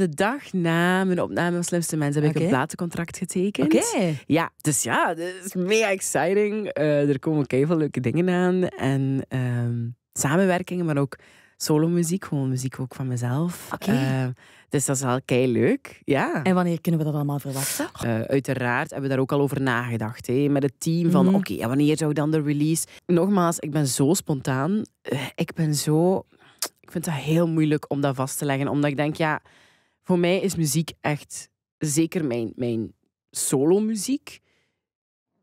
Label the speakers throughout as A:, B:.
A: de dag na mijn opname van Slimste Mensen heb ik een platencontract getekend. Oké. Ja, dus ja, dat is mega exciting. Eh, er komen veel leuke dingen aan. En ehm, samenwerkingen, maar ook solo-muziek, gewoon muziek ook van mezelf. Okay. Eh, dus dat is al kei leuk. Ja. En wanneer kunnen we dat allemaal verwachten? Eh, uiteraard hebben we daar ook al over nagedacht. Hè, met het team van mhm. oké, wanneer zou dan de release? Nogmaals, ik ben zo spontaan. ik ben zo. Ik vind het heel moeilijk om dat vast te leggen. Omdat ik denk, ja, voor mij is muziek echt, zeker mijn, mijn solo-muziek,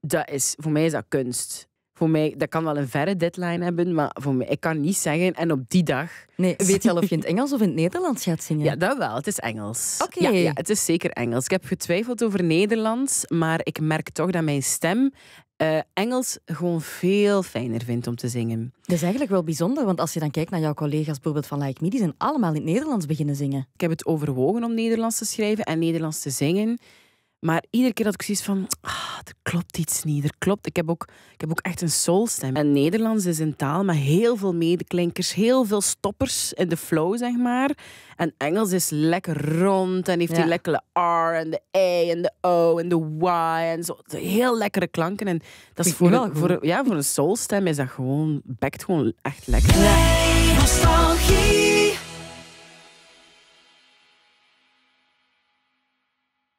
A: dat is, voor mij is dat kunst. Voor mij, dat kan wel een verre deadline hebben, maar voor mij, ik kan niet zeggen en op die dag. weet je al of je in het Engels of in het Nederlands gaat zingen? Ja, dat wel. Het is Engels. Oké. Ja, ja, het is zeker Engels. Ik heb getwijfeld over Nederlands, maar ik merk toch dat mijn stem uh, Engels gewoon veel fijner vindt om te zingen. Dat is eigenlijk wel bijzonder, want als je dan kijkt naar jouw collega's bijvoorbeeld van Like Me, die zijn allemaal in het Nederlands beginnen zingen. Ik heb het overwogen om Nederlands te schrijven en Nederlands te zingen. Maar iedere keer had ik zoiets van, ah, klopt iets niet. Er klopt. Ik heb ook, ik heb ook echt een soulstem. En Nederlands is een taal met heel veel medeklinkers, heel veel stoppers in de flow, zeg maar. En Engels is lekker rond en heeft die lekkere R en de E en de O en de Y en zo. Heel lekkere klanken. En dat is voor, voor, ja, voor een soulstem is dat gewoon, bekt gewoon echt lekker.